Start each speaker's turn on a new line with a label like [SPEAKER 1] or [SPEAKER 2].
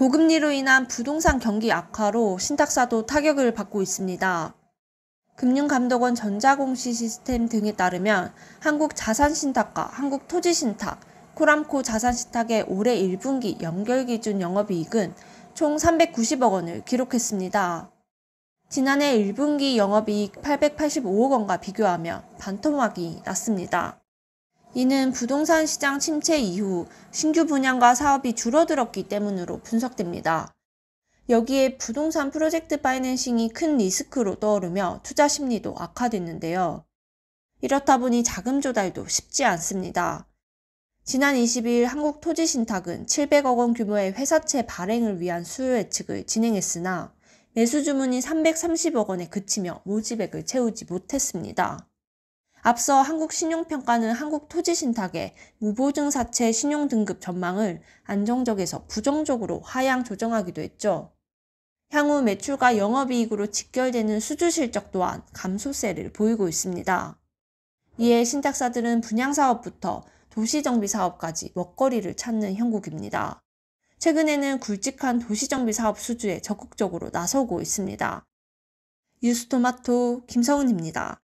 [SPEAKER 1] 고금리로 인한 부동산 경기 악화로 신탁사도 타격을 받고 있습니다. 금융감독원 전자공시 시스템 등에 따르면 한국자산신탁과 한국토지신탁, 코람코 자산신탁의 올해 1분기 연결기준 영업이익은 총 390억 원을 기록했습니다. 지난해 1분기 영업이익 885억 원과 비교하며 반토막이 났습니다. 이는 부동산 시장 침체 이후 신규 분양과 사업이 줄어들었기 때문으로 분석됩니다. 여기에 부동산 프로젝트 파이낸싱이 큰 리스크로 떠오르며 투자 심리도 악화됐는데요. 이렇다 보니 자금 조달도 쉽지 않습니다. 지난 2 0일 한국토지신탁은 700억 원 규모의 회사채 발행을 위한 수요 예측을 진행했으나 매수 주문이 330억 원에 그치며 모집액을 채우지 못했습니다. 앞서 한국신용평가는 한국토지신탁의 무보증사채 신용등급 전망을 안정적에서 부정적으로 하향 조정하기도 했죠. 향후 매출과 영업이익으로 직결되는 수주실적 또한 감소세를 보이고 있습니다. 이에 신탁사들은 분양사업부터 도시정비사업까지 먹거리를 찾는 형국입니다. 최근에는 굵직한 도시정비사업 수주에 적극적으로 나서고 있습니다. 뉴스토마토 김성은입니다.